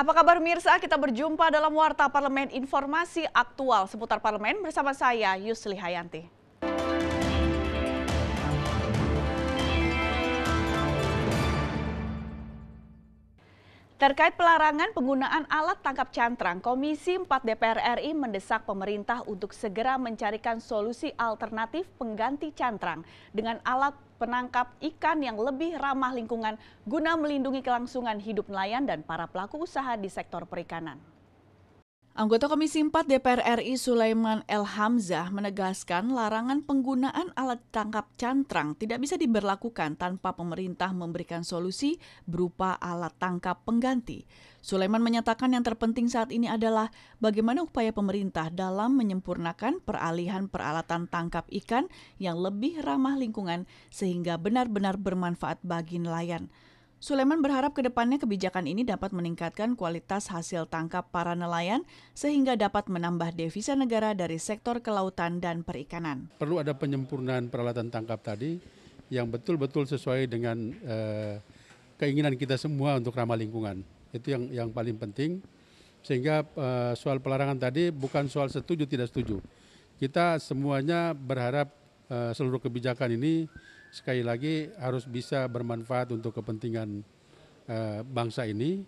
Apa kabar mirsa? Kita berjumpa dalam Warta Parlemen Informasi Aktual seputar parlemen bersama saya Yusli Hayanti. Terkait pelarangan penggunaan alat tangkap cantrang, Komisi 4 DPR RI mendesak pemerintah untuk segera mencarikan solusi alternatif pengganti cantrang dengan alat penangkap ikan yang lebih ramah lingkungan guna melindungi kelangsungan hidup nelayan dan para pelaku usaha di sektor perikanan. Anggota Komisi 4 DPR RI Sulaiman El Hamzah menegaskan larangan penggunaan alat tangkap cantrang tidak bisa diberlakukan tanpa pemerintah memberikan solusi berupa alat tangkap pengganti. Sulaiman menyatakan yang terpenting saat ini adalah bagaimana upaya pemerintah dalam menyempurnakan peralihan peralatan tangkap ikan yang lebih ramah lingkungan sehingga benar-benar bermanfaat bagi nelayan. Suleman berharap ke depannya kebijakan ini dapat meningkatkan kualitas hasil tangkap para nelayan sehingga dapat menambah devisa negara dari sektor kelautan dan perikanan. Perlu ada penyempurnaan peralatan tangkap tadi yang betul-betul sesuai dengan eh, keinginan kita semua untuk ramah lingkungan. Itu yang yang paling penting. Sehingga eh, soal pelarangan tadi bukan soal setuju tidak setuju. Kita semuanya berharap eh, seluruh kebijakan ini sekali lagi harus bisa bermanfaat untuk kepentingan eh, bangsa ini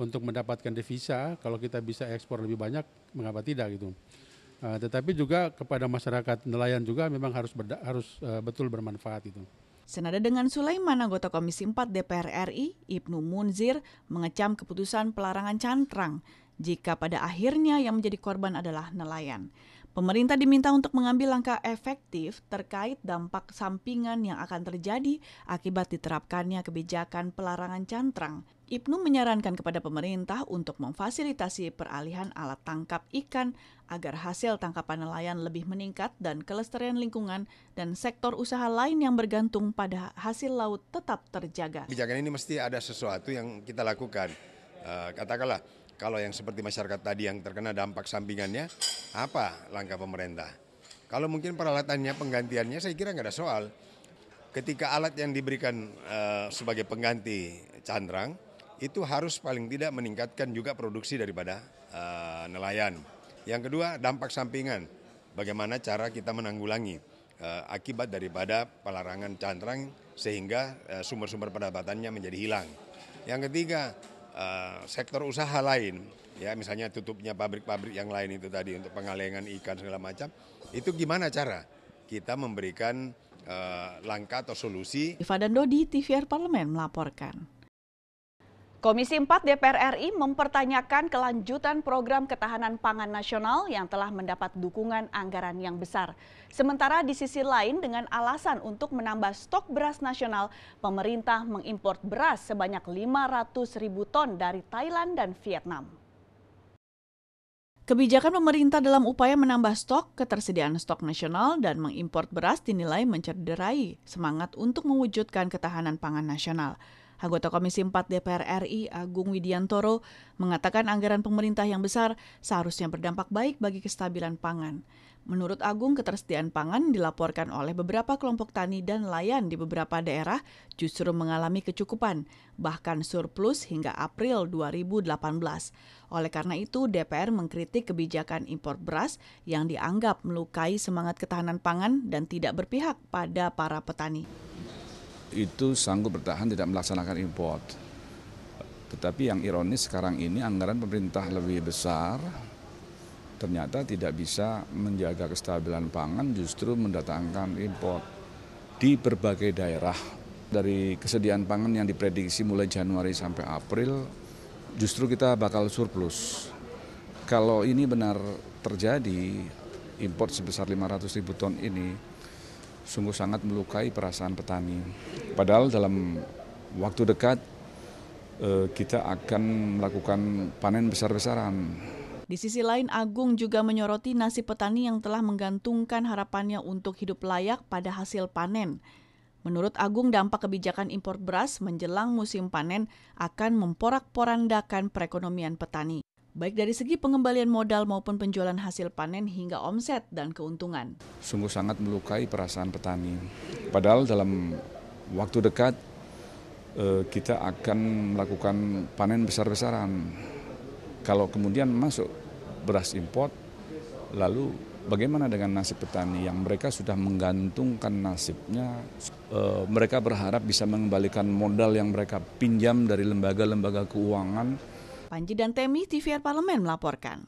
untuk mendapatkan devisa kalau kita bisa ekspor lebih banyak mengapa tidak gitu eh, tetapi juga kepada masyarakat nelayan juga memang harus berda, harus eh, betul bermanfaat itu Senada dengan Sulaiman, anggota Komisi 4 DPR RI, Ibnu Munzir, mengecam keputusan pelarangan cantrang jika pada akhirnya yang menjadi korban adalah nelayan. Pemerintah diminta untuk mengambil langkah efektif terkait dampak sampingan yang akan terjadi akibat diterapkannya kebijakan pelarangan cantrang. Ibnu menyarankan kepada pemerintah untuk memfasilitasi peralihan alat tangkap ikan agar hasil tangkapan nelayan lebih meningkat dan kelestarian lingkungan dan sektor usaha lain yang bergantung pada hasil laut tetap terjaga. Kebijakan ini mesti ada sesuatu yang kita lakukan. Eh, katakanlah kalau yang seperti masyarakat tadi yang terkena dampak sampingannya, apa langkah pemerintah? Kalau mungkin peralatannya penggantiannya saya kira nggak ada soal. Ketika alat yang diberikan e, sebagai pengganti cantrang itu harus paling tidak meningkatkan juga produksi daripada e, nelayan. Yang kedua dampak sampingan, bagaimana cara kita menanggulangi e, akibat daripada pelarangan cantrang sehingga sumber-sumber e, pendapatannya menjadi hilang. Yang ketiga uh, sektor usaha lain, ya misalnya tutupnya pabrik-pabrik yang lain itu tadi untuk pengalengan ikan segala macam, itu gimana cara kita memberikan uh, langkah atau solusi? Ivan Dando TVR Parlemen melaporkan. Komisi 4 DPR RI mempertanyakan kelanjutan program ketahanan pangan nasional yang telah mendapat dukungan anggaran yang besar. Sementara di sisi lain dengan alasan untuk menambah stok beras nasional, pemerintah mengimpor beras sebanyak 500 ribu ton dari Thailand dan Vietnam. Kebijakan pemerintah dalam upaya menambah stok, ketersediaan stok nasional, dan mengimpor beras dinilai mencederai semangat untuk mewujudkan ketahanan pangan nasional. Anggota Komisi 4 DPR RI Agung Widiantoro mengatakan anggaran pemerintah yang besar seharusnya berdampak baik bagi kestabilan pangan. Menurut Agung, ketersediaan pangan dilaporkan oleh beberapa kelompok tani dan nelayan di beberapa daerah justru mengalami kecukupan, bahkan surplus hingga April 2018. Oleh karena itu, DPR mengkritik kebijakan impor beras yang dianggap melukai semangat ketahanan pangan dan tidak berpihak pada para petani itu sanggup bertahan tidak melaksanakan import. Tetapi yang ironis sekarang ini anggaran pemerintah lebih besar ternyata tidak bisa menjaga kestabilan pangan justru mendatangkan import di berbagai daerah. Dari kesediaan pangan yang diprediksi mulai Januari sampai April justru kita bakal surplus. Kalau ini benar terjadi import sebesar 500 ribu ton ini sungguh sangat melukai perasaan petani. Padahal dalam waktu dekat eh, kita akan melakukan panen besar-besaran. Di sisi lain, Agung juga menyoroti nasib petani yang telah menggantungkan harapannya untuk hidup layak pada hasil panen. Menurut Agung, dampak kebijakan impor beras menjelang musim panen akan memporak-porandakan perekonomian petani baik dari segi pengembalian modal maupun penjualan hasil panen hingga omset dan keuntungan. Sungguh sangat melukai perasaan petani. Padahal dalam waktu dekat eh, kita akan melakukan panen besar-besaran. Kalau kemudian masuk beras import, lalu bagaimana dengan nasib petani yang mereka sudah menggantungkan nasibnya? Eh, mereka berharap bisa mengembalikan modal yang mereka pinjam dari lembaga-lembaga keuangan Panji dan Temi, TVR Parlemen melaporkan.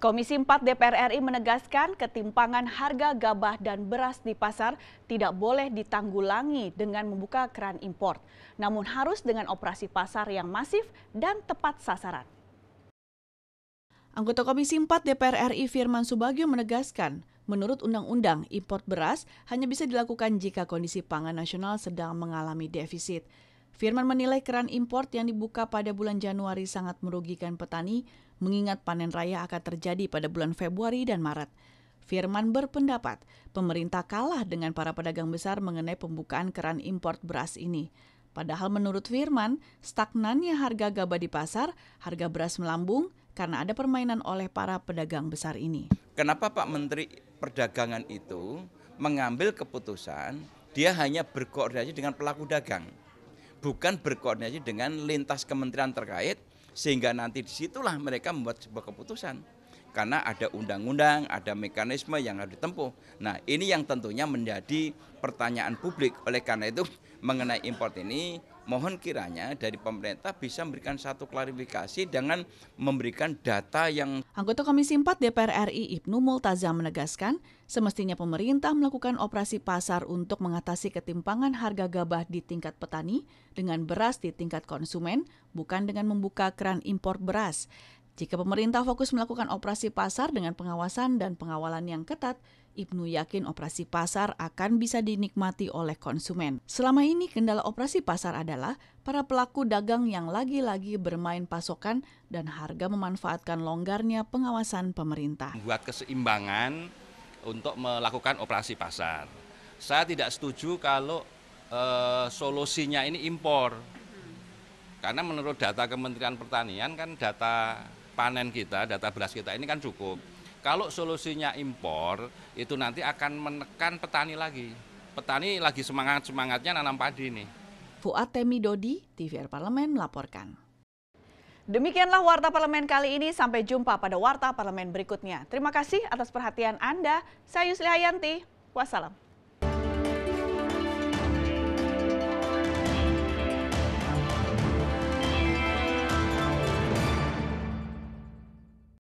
Komisi 4 DPR RI menegaskan ketimpangan harga gabah dan beras di pasar tidak boleh ditanggulangi dengan membuka keran impor, namun harus dengan operasi pasar yang masif dan tepat sasaran. Anggota Komisi 4 DPR RI Firman Subagio menegaskan, menurut undang-undang impor beras hanya bisa dilakukan jika kondisi pangan nasional sedang mengalami defisit. Firman menilai keran import yang dibuka pada bulan Januari sangat merugikan petani, mengingat panen raya akan terjadi pada bulan Februari dan Maret. Firman berpendapat, pemerintah kalah dengan para pedagang besar mengenai pembukaan keran import beras ini. Padahal menurut Firman, stagnannya harga gabah di pasar, harga beras melambung karena ada permainan oleh para pedagang besar ini. Kenapa Pak Menteri Perdagangan itu mengambil keputusan dia hanya berkoordinasi dengan pelaku dagang? bukan berkoordinasi dengan lintas kementerian terkait sehingga nanti disitulah mereka membuat sebuah keputusan karena ada undang-undang, ada mekanisme yang harus ditempuh. Nah, ini yang tentunya menjadi pertanyaan publik. Oleh karena itu, mengenai import ini mohon kiranya dari pemerintah bisa memberikan satu klarifikasi dengan memberikan data yang Anggota Komisi 4 DPR RI Ibnu Multazam menegaskan, semestinya pemerintah melakukan operasi pasar untuk mengatasi ketimpangan harga gabah di tingkat petani dengan beras di tingkat konsumen, bukan dengan membuka keran impor beras. Jika pemerintah fokus melakukan operasi pasar dengan pengawasan dan pengawalan yang ketat, Ibnu yakin operasi pasar akan bisa dinikmati oleh konsumen. Selama ini kendala operasi pasar adalah para pelaku dagang yang lagi-lagi bermain pasokan dan harga memanfaatkan longgarnya pengawasan pemerintah. Buat keseimbangan untuk melakukan operasi pasar. Saya tidak setuju kalau eh, solusinya ini impor. Karena menurut data Kementerian Pertanian kan data panen kita, data beras kita ini kan cukup. Kalau solusinya impor, itu nanti akan menekan petani lagi. Petani lagi semangat-semangatnya nanam padi nih. Fuad Temi Dodi, TVR Parlemen melaporkan. Demikianlah Warta Parlemen kali ini. Sampai jumpa pada Warta Parlemen berikutnya. Terima kasih atas perhatian Anda. Saya Yusli Hayanti. Wassalam.